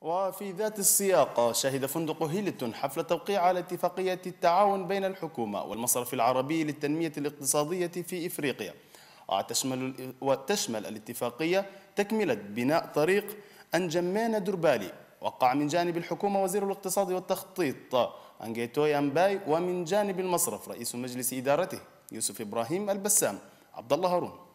وفي ذات السياق شهد فندق هيلتون حفل توقيع على اتفاقية التعاون بين الحكومة والمصرف العربي للتنمية الاقتصادية في إفريقيا وتشمل, وتشمل الاتفاقية تكملة بناء طريق أنجمان دربالي وقع من جانب الحكومة وزير الاقتصاد والتخطيط أنجيتوي أمباي ومن جانب المصرف رئيس مجلس إدارته يوسف إبراهيم البسام عبد الله هارون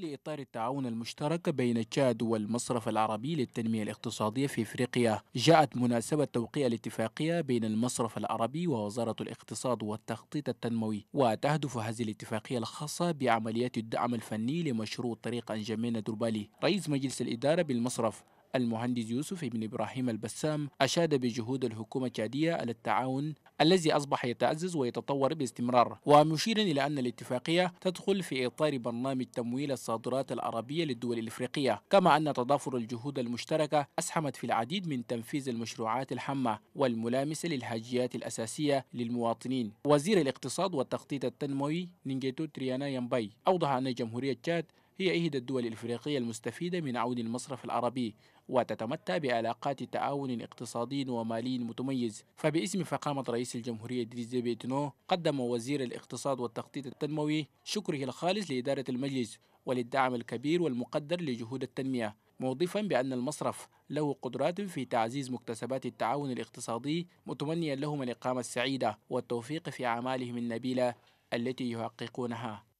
ظل إطار التعاون المشترك بين تشاد والمصرف العربي للتنمية الاقتصادية في إفريقيا جاءت مناسبة توقيع الاتفاقية بين المصرف العربي ووزارة الاقتصاد والتخطيط التنموي وتهدف هذه الاتفاقية الخاصة بعمليات الدعم الفني لمشروع طريق أنجمين دربالي رئيس مجلس الإدارة بالمصرف المهندس يوسف بن إبراهيم البسام أشاد بجهود الحكومة التشادية على التعاون الذي أصبح يتعزز ويتطور باستمرار ومشيرا إلى أن الاتفاقية تدخل في إطار برنامج تمويل الصادرات العربية للدول الإفريقية كما أن تضافر الجهود المشتركة أسهمت في العديد من تنفيذ المشروعات الحامة والملامسة للهاجيات الأساسية للمواطنين وزير الاقتصاد والتخطيط التنموي نينجيتو تريانا يمباي أوضح أن جمهورية تشاد هي إحدى الدول الإفريقية المستفيدة من عون المصرف العربي وتتمتع بعلاقات تعاون اقتصادي ومالي متميز فباسم فخامة رئيس الجمهورية ديزي ديبي قدم وزير الاقتصاد والتخطيط التنموي شكره الخالص لإدارة المجلس وللدعم الكبير والمقدر لجهود التنمية موظفا بأن المصرف له قدرات في تعزيز مكتسبات التعاون الاقتصادي متمنيا لهم الإقامة السعيدة والتوفيق في أعمالهم النبيلة التي يحققونها